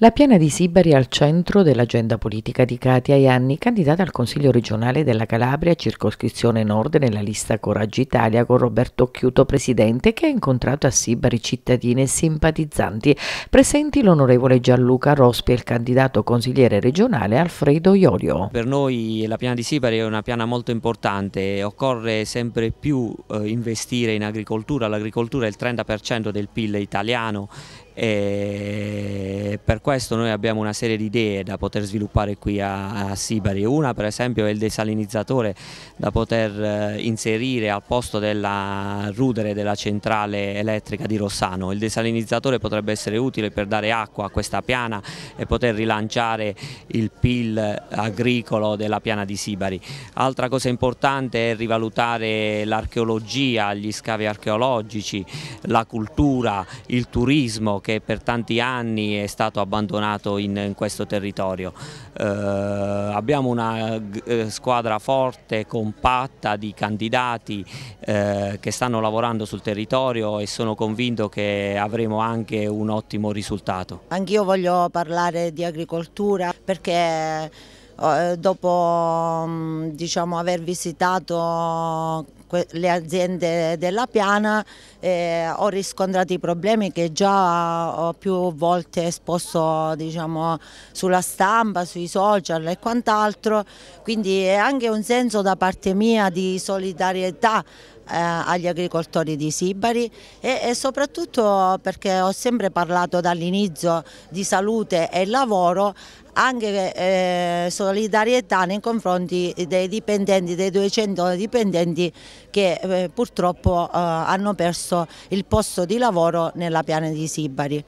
La piana di Sibari è al centro dell'agenda politica di Katia Ianni, candidata al Consiglio regionale della Calabria, circoscrizione nord, nella lista Coraggio Italia con Roberto Chiuto, presidente, che ha incontrato a Sibari cittadine e simpatizzanti. Presenti l'onorevole Gianluca Rospi e il candidato consigliere regionale Alfredo Iorio. Per noi la piana di Sibari è una piana molto importante, occorre sempre più eh, investire in agricoltura, l'agricoltura è il 30% del PIL italiano. E eh, per questo noi abbiamo una serie di idee da poter sviluppare qui a, a Sibari. Una per esempio è il desalinizzatore da poter eh, inserire al posto della rudere della centrale elettrica di Rossano. Il desalinizzatore potrebbe essere utile per dare acqua a questa piana e poter rilanciare il PIL agricolo della piana di Sibari. Altra cosa importante è rivalutare l'archeologia, gli scavi archeologici, la cultura, il turismo che per tanti anni è stato stato abbandonato in, in questo territorio. Eh, abbiamo una eh, squadra forte, compatta di candidati eh, che stanno lavorando sul territorio e sono convinto che avremo anche un ottimo risultato. Anch'io voglio parlare di agricoltura perché eh, dopo mm, diciamo, aver visitato le aziende della piana eh, ho riscontrato i problemi che già ho più volte esposto diciamo, sulla stampa, sui social e quant'altro, quindi è anche un senso da parte mia di solidarietà eh, agli agricoltori di Sibari e, e, soprattutto perché ho sempre parlato dall'inizio di salute e lavoro anche eh, solidarietà nei confronti dei dipendenti, dei 200 dipendenti che eh, purtroppo eh, hanno perso il posto di lavoro nella piana di Sibari.